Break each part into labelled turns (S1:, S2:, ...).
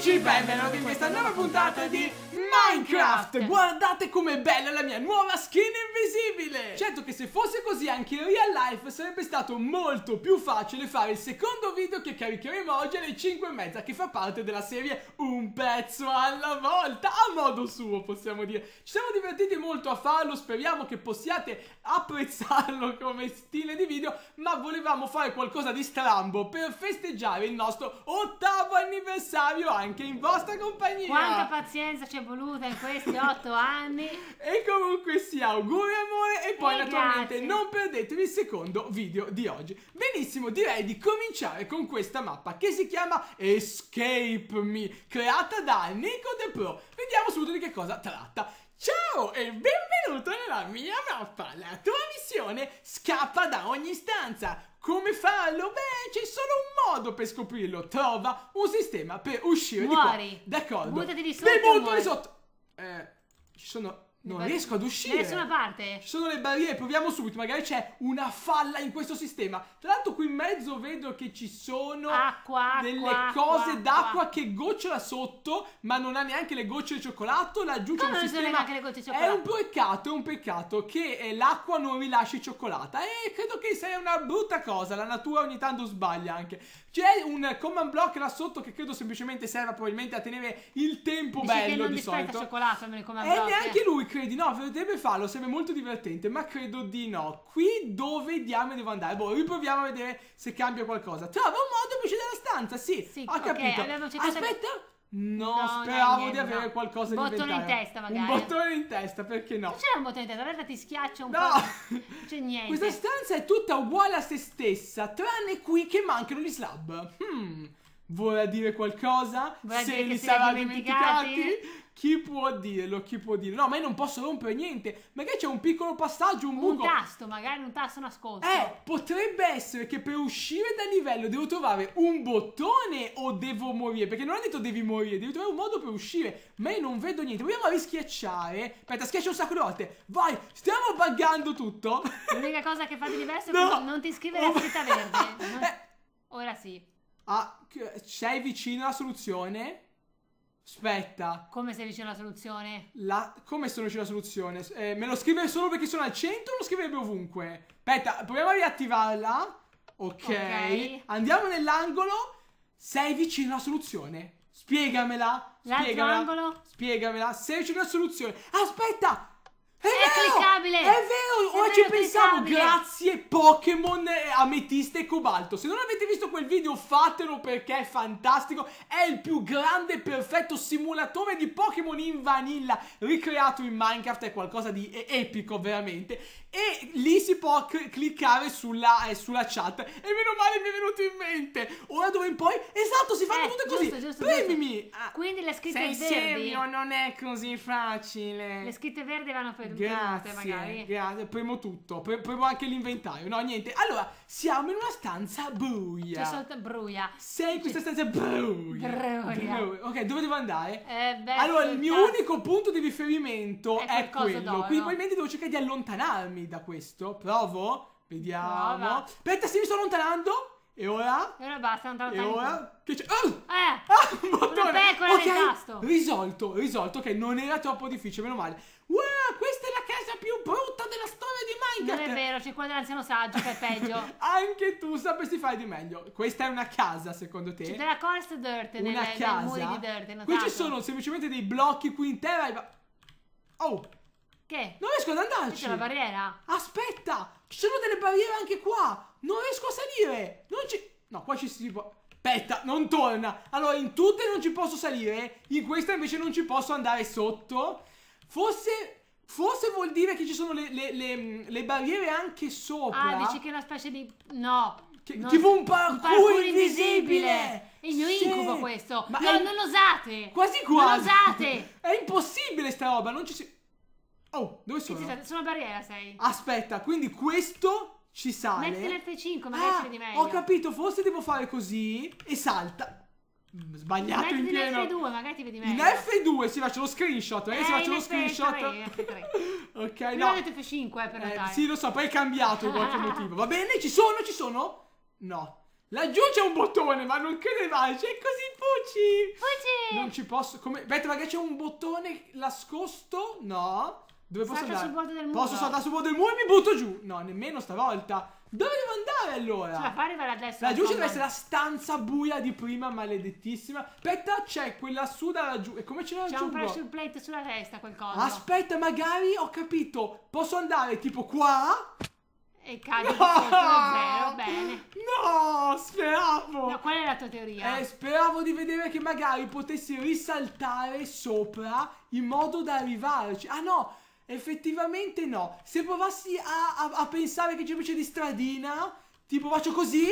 S1: amici, benvenuti in questa nuova puntata di Minecraft! Guardate com'è bella la mia nuova skin invisibile! Certo che se fosse così anche in real life sarebbe stato molto più facile fare il secondo video che caricheremo oggi alle 5 e mezza che fa parte della serie Un pezzo alla volta, a modo suo possiamo dire. Ci siamo divertiti molto a farlo, speriamo che possiate apprezzarlo come stile di video, ma volevamo fare qualcosa di strambo per festeggiare il nostro ottavo anniversario anche anche in vostra compagnia. Quanta pazienza ci è voluta in questi otto anni. e comunque sia, auguri amore e poi e eh, naturalmente grazie. non perdetevi il secondo video di oggi. Benissimo, direi di cominciare con questa mappa che si chiama Escape Me, creata da Nico De Pro. Vediamo subito di che cosa tratta. Ciao e benvenuto nella mia mappa! La tua missione scappa da ogni stanza! Come farlo? Beh, c'è solo un modo per scoprirlo. Trova un sistema per uscire muori. di qua. D'accordo. Buttati di sotto. Mi butto di sotto. Eh, ci sono non riesco ad uscire. Da nessuna parte. Ci sono le barriere, proviamo subito. Magari c'è una falla in questo sistema. Tra l'altro, qui in mezzo vedo che ci sono acqua, delle acqua, cose d'acqua che gocciola sotto, ma non ha neanche le gocce di cioccolato. Laggiù c'è un non sistema. neanche le gocce di cioccolato. È un peccato, è un peccato che eh, l'acqua non rilasci cioccolata. E credo che sia una brutta cosa. La natura ogni tanto sbaglia anche. C'è un command block là sotto che credo semplicemente serva probabilmente a tenere il tempo Dice bello che non di solito. cioccolato almeno command block. E neanche eh. lui credo credi? No, deve farlo, sarebbe molto divertente, ma credo di no. Qui dove diamo devo andare? Boh, riproviamo a vedere se cambia qualcosa. Trova un modo per uscire dalla stanza, sì. sì ho okay, capito. Aspetta. Che... No, no, speravo niente, di avere no. qualcosa di bottone in testa, magari. Un bottone in testa, perché no? Non c'era un bottone
S2: in testa, allora ti schiaccia un po'. No! Non c'è niente. Questa
S1: stanza è tutta uguale a se stessa, tranne qui che mancano gli slab. Hmm. Vorrà dire qualcosa? Vorrà se dire li sarà dimenticati? dimenticati? Chi può dirlo? Chi può dirlo? No, ma io non posso rompere niente. Magari c'è un piccolo passaggio, un buco. Un tasto,
S2: magari un tasto nascosto. Eh,
S1: potrebbe essere che per uscire dal livello devo trovare un bottone o devo morire. Perché non ha detto devi morire, devi trovare un modo per uscire. Ma io non vedo niente. Proviamo a rischiacciare. Aspetta, schiaccio un sacco di volte. Vai, stiamo buggando tutto.
S2: L'unica cosa che fa di diverso no. è che non ti iscrivere oh. a scritta
S1: verde. Non... Eh. Ora sì. Ah, sei vicino alla soluzione? Aspetta. Come sei vicino alla soluzione? La... Come sono vicino alla soluzione? Eh, me lo scrive solo perché sono al centro o lo scriverebbe ovunque? Aspetta, proviamo a riattivarla. Ok. Andiamo nell'angolo. Sei vicino alla soluzione. Spiegamela. Spiegamela. Spiegamela. Sei vicino alla soluzione. Aspetta, è, è cliccabile! È vero! Ora ci pensavo! Grazie Pokémon eh, Ametista e Cobalto! Se non avete visto quel video fatelo perché è fantastico! È il più grande e perfetto simulatore di Pokémon in vanilla ricreato in Minecraft, è qualcosa di epico veramente! E lì si può cliccare sulla, eh, sulla, chat e meno male mi è venuto in mente! Ora dove in poi... Esatto, si fanno eh, tutte così! Giusto, giusto, Premimi! Giusto. Quindi le scritte Sei verdi... Sei serio,
S2: non è così facile! Le scritte verdi vanno per grazie, magari.
S1: Grazie, premo tutto, pre- premo anche l'inventario. No, niente. Allora, siamo in una stanza buia. C'è soltanto bruia. Sei in questa stanza bruia. Bruia. bruia. Ok, dove devo andare? Eh, beh, allora, il mio unico punto di riferimento è, è quello. Dove, Quindi probabilmente devo cercare di allontanarmi da questo. Provo. Vediamo. Prova. Aspetta, se mi sto allontanando. E ora?
S2: E ora basta, non E ora? Che c'è? Oh! Eh! Ah, un
S1: bottone! Una pecora okay. Risolto, risolto, ok, non era troppo difficile, meno male. Wow, Internet. Non è vero, c'è quello dell'anziano saggio che è peggio. Anche tu sapresti fare di meglio. Questa è una casa, secondo te? C'è della
S2: corsa Dirt, una nelle, casa. Nel di Dirt. Qui ci esatto. sono
S1: semplicemente dei blocchi qui in terra. E... Oh! Che?
S2: Non riesco ad andarci.
S1: C'è una barriera. Aspetta, ci sono delle barriere anche qua. Non riesco a salire. Non ci... No, qua ci si può... Aspetta, non torna. Allora, in tutte non ci posso salire. In questa invece non ci posso andare sotto. Forse Forse vuol dire che ci sono le, le, le, mm, le barriere anche sopra. Ah, dici che
S2: è una specie di.
S1: No. Che, non... Tipo un parkour, un parkour invisibile. È il mio sì. incubo questo. Ma no, è... non lo usate. Quasi quasi. Non usate. è impossibile sta roba. Non ci si. Oh, dove sono? Sì,
S2: sono a barriera 6.
S1: Aspetta, quindi questo ci sale. Metti
S2: l'F5, magari ah, ci meglio. Ho
S1: capito, forse devo fare così e salta. Mm, sbagliato in pieno. In F2,
S2: magari ti vedi meglio. In
S1: F2, si faccio lo screenshot. Eh, si eh, faccio lo screenshot. F3,
S2: F3. ok, no. Io ho F5, eh, per eh, Sì,
S1: lo so, poi è cambiato per qualche motivo. Va bene, ci sono, ci sono? No. Laggiù c'è un bottone, ma non credo mai. C'è così, Pucci. Pucci. Non ci posso... Come... Aspetta, magari c'è un bottone nascosto? No. Dove posso Salta andare? Sul bordo del muro. Posso saltare sul bordo del muro e mi butto giù. No, nemmeno stavolta. Dove devo andare allora? Cioè,
S2: fare va a destra. Laggiù ci deve essere
S1: la stanza buia di prima, maledettissima. Aspetta, c'è quella su da laggiù. E come ce la raggiungo? C'è un pressure
S2: plate sulla testa, qualcosa.
S1: Aspetta, magari ho capito. Posso andare tipo qua?
S2: E cade no! zero, bene.
S1: No, speravo. No, qual è la tua teoria? Eh, speravo di vedere che magari potessi risaltare sopra in modo da arrivarci. Ah no, Effettivamente no. Se provassi a, a, a pensare che c'è invece di stradina, tipo faccio così,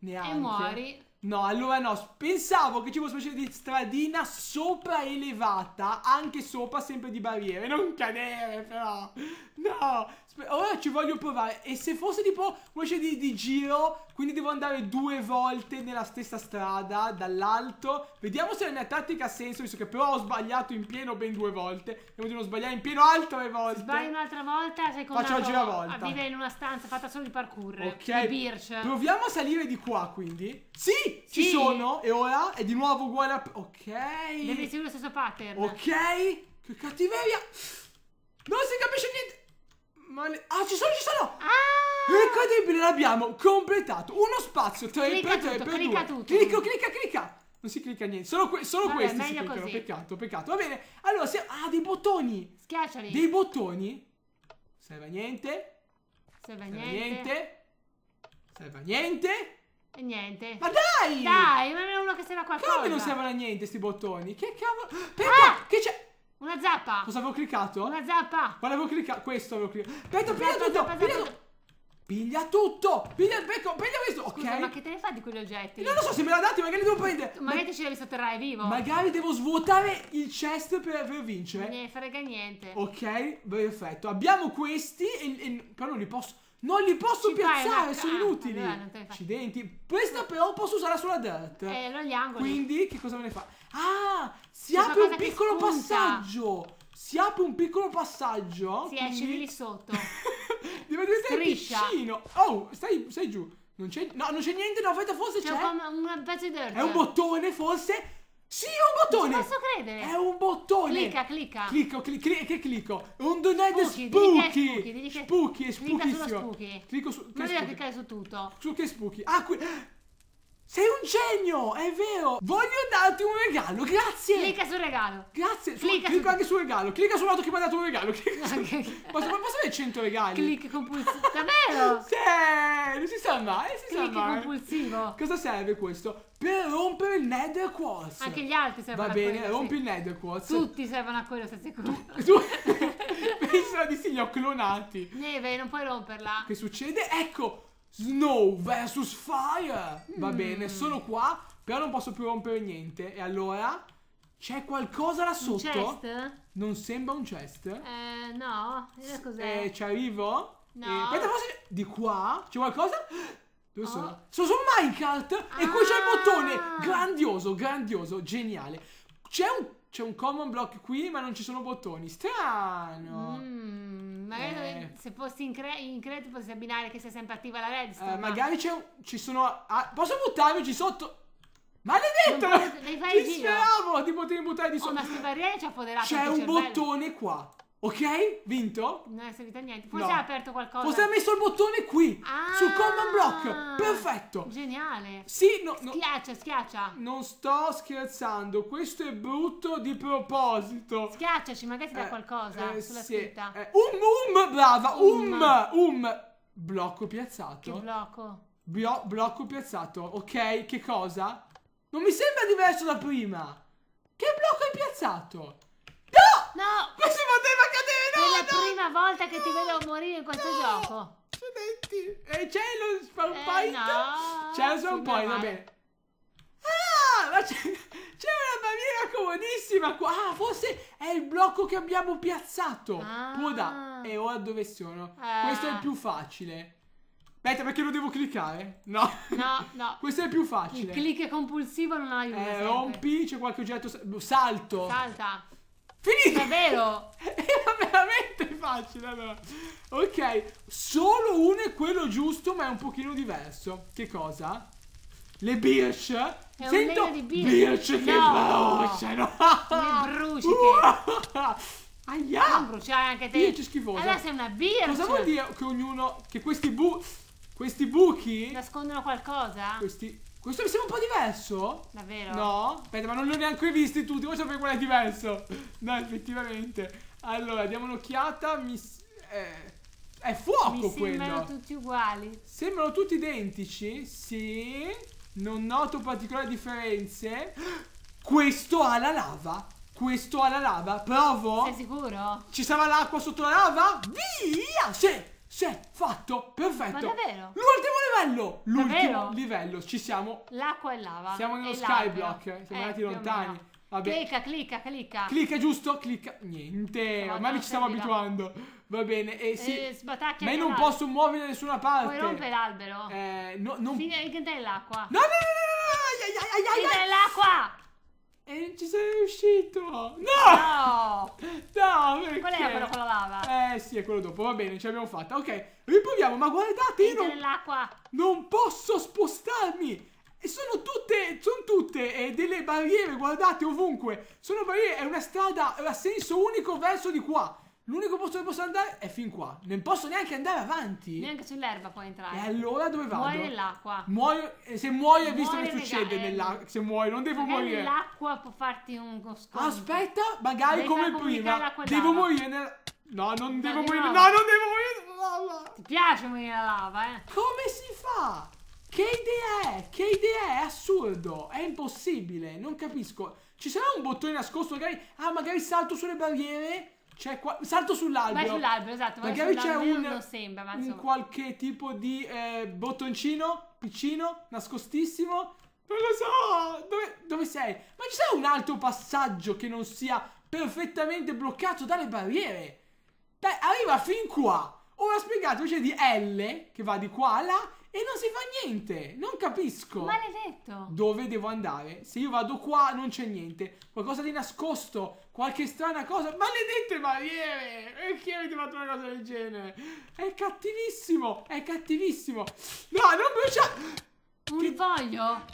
S1: neanche. E muori. No, allora no, pensavo che ci fosse una specie di stradina sopraelevata, anche sopra sempre di barriere, non cadere però, no, Ora oh, eh, ci voglio provare. E se fosse tipo una specie di, di, giro, quindi devo andare due volte nella stessa strada, dall'alto. Vediamo se la mia tattica ha senso, visto che però ho sbagliato in pieno ben due volte. E devo sbagliare in pieno altre volte. Sbagli
S2: un'altra volta, sei Faccio la giravolta. A vivere in una stanza fatta solo di parkour. Ok. Di Proviamo a salire
S1: di qua, quindi. Sì, sì, ci sono. E ora è di nuovo uguale a... Ok.
S2: Devi
S1: seguire lo stesso pattern. Ok. Che cattiveria. Non si capisce niente. Ma le... Ah, ci sono, ci sono! Ah! Incredibile, l'abbiamo completato. Uno spazio, tre clicca per tutto, tre per clicca Tutto. Clicca, clicca, clicca. Non si clicca niente, solo, que solo Vabbè, questi si cliccano. Così. Peccato, peccato. Va bene, allora, se... ah, dei bottoni. Schiacciali. Dei bottoni. Serve a niente.
S2: Serve a niente. niente.
S1: Serve a niente.
S2: E niente. Ma dai! Dai, ma è uno che serve a qualcosa. Come non servono
S1: a niente sti bottoni? Che cavolo? Ah! Perché? Ah! Che c'è? Una zappa. Cosa avevo cliccato? Una zappa. Quale avevo cliccato? Questo avevo cliccato. Aspetta, piglia zappa, tutto. Zappa, piglia, zappa. piglia tutto. Piglia il becco. Piglia questo. ok. Scusa, ma
S2: che te ne fai di quegli oggetti? Non lo so, se me la dati, magari devo prendere. Magari ma... ci devi sotterrare vivo. Magari devo svuotare
S1: il chest per, per vincere. Ne
S2: frega niente.
S1: Ok, perfetto. Abbiamo questi. E, e... Però non li posso. Non li posso Ci piazzare, sono ah, inutili. Allora, Accidenti. Questa però posso usarla sulla dirt. Eh, non gli angoli. Quindi che cosa me ne fa? Ah, si apre un piccolo passaggio. Si apre un piccolo passaggio. Si quindi... esce di lì sotto. Deve essere Striscia. Oh, stai, stai giù. Non c'è, no, non c'è niente, no, aspetta, forse c'è. C'è
S2: un pezzo di È un
S1: bottone, forse. Sì, è un bottone! Non posso credere! È un bottone! Clicca, clicca! Clicco, cli, cli, che clicco? Un donate spooky! Spooky, spooky, spooky, spooky, spooky, spooky, spooky, su, spooky, spooky, Clicco su. spooky, spooky, spooky, spooky, spooky, spooky, spooky, spooky, spooky, spooky, sei un genio, è vero. Voglio darti un regalo, grazie. Clicca sul regalo. Grazie, su, clicca, clicca su... anche sul regalo. Clicca sull'auto che mi ha dato un regalo. Clicca su... okay. posso, posso avere 100 regali? Clic compulsivo. Davvero? sì, non si sa mai, non si Click sa mai. compulsivo. Cosa serve questo? Per rompere il nether quartz. Anche
S2: gli altri servono Va a quello. Va bene, rompi
S1: sì. il nether quartz. Tutti
S2: servono a quello, sei sicuro? Tu...
S1: Pensano di sì, li ho clonati.
S2: Neve, non puoi romperla.
S1: Che succede? Ecco, Snow vs Fire. Mm. Va bene, sono qua, però non posso più rompere niente. E allora c'è qualcosa là sotto? Un chest? Non sembra un chest? Eh, no. Eh, cos'è? Eh, ci arrivo? No. E... Eh, aspetta, forse di qua c'è qualcosa? Dove oh. sono? Sono su Minecraft ah. e qui c'è il ah. bottone. Grandioso, grandioso, geniale. C'è un, un, common block qui, ma non ci sono bottoni. Strano. Mm
S2: magari eh. se fossi in, cre- in credit potresti abbinare che sei sempre attiva la redstone. Eh, ma... Magari
S1: ci sono. A- posso buttarmi sotto? Maledetto! Non, le fai Ti speravo di potermi buttare di sotto. Oh, ma sto barriere ci ha C'è un cervello. bottone qua. Ok? Vinto? Non è servito a niente.
S2: Forse no. ha aperto qualcosa. Forse ha messo
S1: il bottone qui. Ah, sul command block. Perfetto. Geniale. Sì, no, no. Schiaccia, schiaccia. Non sto scherzando. Questo è brutto di proposito. Schiacciaci, magari ti dà eh, qualcosa eh, sulla sì. scritta. Eh, um, um, brava. Um, um. um. Blocco piazzato. Che blocco? Bio, blocco piazzato. Ok, che cosa? Non mi sembra diverso da prima. Che blocco hai piazzato? No! Non si poteva cadere, no! È la no, prima volta che no, ti vedo morire in questo no, gioco. Senti, e eh, c'è lo spawn eh, point? No. C'è lo spawn point, va bene. Ah, ma c'è una maniera comodissima qua. Ah, forse è il blocco che abbiamo piazzato. Ah. Puda. E ora dove sono? Ah. Questo è il più facile. Aspetta, perché lo devo cliccare? No. No, no. Questo è più facile. Il click compulsivo non aiuta. Eh, rompi, c'è qualche oggetto. Salto. Salta. Finito! È vero. Era veramente facile allora. Ok, solo uno è quello giusto, ma è un pochino diverso. Che cosa? Le Birch? È Sento... di Birch. Birch no. che bruciano! Le bruci che... Aia! Non bruciare anche te! Birch schifosa! Allora sei una Birch! Cosa vuol dire che ognuno... Che questi bu... Questi buchi... Nascondono qualcosa? Questi... Questo mi sembra un po' diverso.
S2: Davvero? No?
S1: Aspetta, ma non li ho neanche visti tutti. Voi sapete qual è diverso? No, effettivamente. Allora, diamo un'occhiata. Mi... Eh, è fuoco mi sembrano quello. Sembrano
S2: tutti uguali.
S1: Sembrano tutti identici? Sì. Non noto particolari differenze. Questo ha la lava. Questo ha la lava. Provo. Sei sicuro? Ci sarà l'acqua sotto la lava? Via! Sì! Sì, fatto, perfetto. Ma davvero? L'ultimo livello! L'ultimo livello, ci siamo.
S2: L'acqua e lava. Siamo nello skyblock,
S1: siamo andati lontani. Vabbè. Clicca,
S2: clicca, clicca. Clicca
S1: giusto, clicca. Niente, no, ormai ci stiamo serviva. abituando. Va bene, eh, sì. eh, Ma io non posso muovere da nessuna parte. Puoi rompere
S2: l'albero. Eh, no, non... Finire anche nell'acqua. No, no, no,
S1: no, no, no,
S2: ai, ai, ai, ai, ai. nell'acqua.
S1: E non ci sei riuscito! No! No! no Qual è quello con la lava? Eh sì, è quello dopo. Va bene, ce l'abbiamo fatta. Ok, riproviamo, ma guardate, io non... non posso spostarmi! E sono tutte, sono tutte eh, delle barriere, guardate, ovunque. Sono barriere, è una strada a senso unico verso di qua. L'unico posto dove posso andare è fin qua. Non posso neanche andare avanti.
S2: Neanche sull'erba puoi entrare. E
S1: allora dove vado? Muoio
S2: nell'acqua. Muoio.
S1: E eh, se muoio, hai visto che succede nell'acqua. Se muoio, non devo magari morire.
S2: L'acqua può farti un sconto. Aspetta,
S1: magari devi come prima. Devo morire nella. No, non devo morire. No, non
S2: devo morire nella lava. Ti piace morire nella lava, eh?
S1: Come si fa? Che idea è? Che idea è? È assurdo. È impossibile. Non capisco. Ci sarà un bottone nascosto, magari. Ah, magari salto sulle barriere c'è qua... Salto sull'albero. Vai sull'albero, esatto. Vai Magari sull'albero c'è un, sembra, un, qualche tipo di eh, bottoncino piccino, nascostissimo. Non lo so, dove, dove sei? Ma ci sarà un altro passaggio che non sia perfettamente bloccato dalle barriere? Beh, arriva fin qua. Ora spiegate, invece di L, che va di qua a là, e non si fa niente. Non capisco.
S2: Maledetto.
S1: Dove devo andare? Se io vado qua non c'è niente. Qualcosa di nascosto. Qualche strana cosa. Maledette barriere. Perché avete fatto una cosa del genere? È cattivissimo. È cattivissimo. No, non bruciare. Un che... voglio.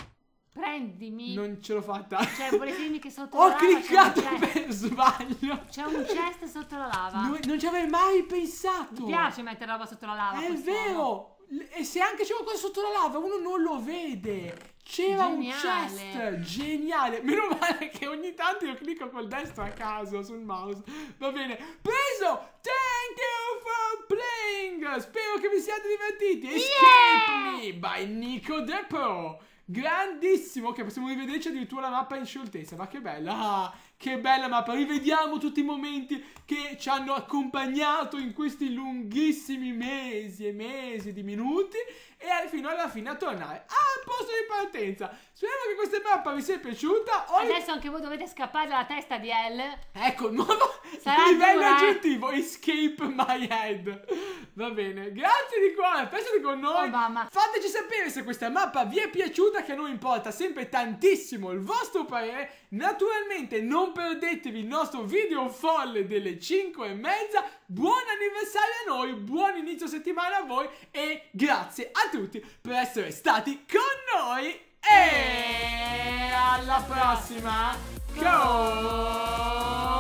S1: Prendimi. Non ce l'ho fatta. Cioè, volevi
S2: dirmi che sotto la lava. Ho cliccato per sbaglio. C'è un chest
S1: sotto la lava. Non, non ci avrei mai pensato. Mi piace
S2: mettere roba sotto la lava. È vero. Uomo.
S1: E se anche c'è qualcosa sotto la lava, uno non lo vede. C'era geniale. un chest geniale. Meno male che ogni tanto io clicco col destro a caso sul mouse. Va bene, preso. Thank you for playing. Spero che vi siate divertiti. Escape yeah! Me by Nico Depo. Grandissimo, che possiamo rivederci addirittura la mappa in scioltezza. Ma che bella. Ah, che bella mappa, rivediamo tutti i momenti che ci hanno accompagnato in questi lunghissimi mesi e mesi di minuti e fino alla fine a tornare al posto di partenza. Speriamo che questa mappa vi sia piaciuta. O Adesso
S2: anche voi dovete scappare dalla testa di L. Ecco, il nuovo Sarà livello dura, eh.
S1: aggiuntivo, eh? Escape My Head. Va bene, grazie di cuore, pensate con noi. Oh, Fateci sapere se questa mappa vi è piaciuta, che a noi importa sempre tantissimo il vostro parere. Naturalmente non non perdetevi il nostro video folle delle 5 e mezza. Buon anniversario a noi, buon inizio settimana a voi e grazie a tutti per essere stati con noi. E alla prossima! Ciao!